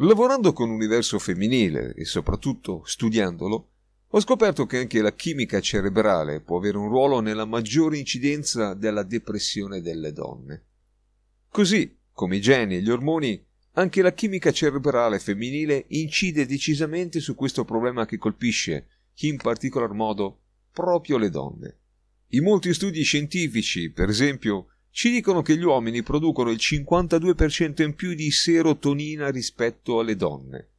Lavorando con l'universo femminile e soprattutto studiandolo, ho scoperto che anche la chimica cerebrale può avere un ruolo nella maggiore incidenza della depressione delle donne. Così, come i geni e gli ormoni, anche la chimica cerebrale femminile incide decisamente su questo problema che colpisce, in particolar modo, proprio le donne. In molti studi scientifici, per esempio, ci dicono che gli uomini producono il 52% in più di serotonina rispetto alle donne.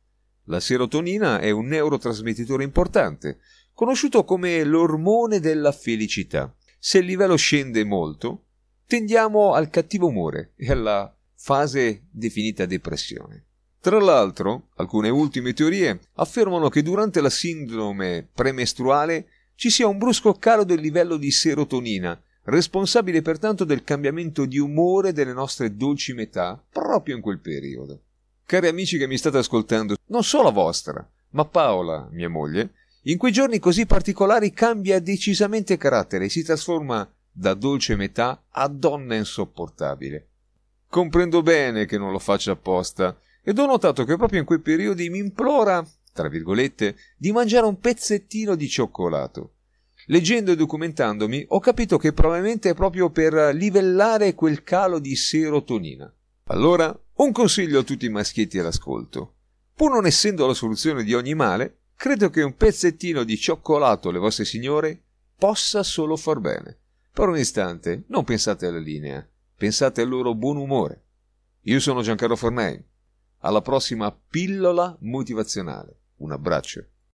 La serotonina è un neurotrasmettitore importante, conosciuto come l'ormone della felicità. Se il livello scende molto, tendiamo al cattivo umore e alla fase definita depressione. Tra l'altro, alcune ultime teorie affermano che durante la sindrome premestruale ci sia un brusco calo del livello di serotonina responsabile pertanto del cambiamento di umore delle nostre dolci metà proprio in quel periodo. Cari amici che mi state ascoltando, non solo vostra, ma Paola, mia moglie, in quei giorni così particolari cambia decisamente carattere e si trasforma da dolce metà a donna insopportabile. Comprendo bene che non lo faccia apposta, ed ho notato che proprio in quei periodi mi implora, tra virgolette, di mangiare un pezzettino di cioccolato. Leggendo e documentandomi ho capito che probabilmente è proprio per livellare quel calo di serotonina. Allora, un consiglio a tutti i maschietti all'ascolto. Pur non essendo la soluzione di ogni male, credo che un pezzettino di cioccolato alle vostre signore possa solo far bene. Per un istante non pensate alla linea, pensate al loro buon umore. Io sono Giancarlo Fornei. Alla prossima pillola motivazionale. Un abbraccio.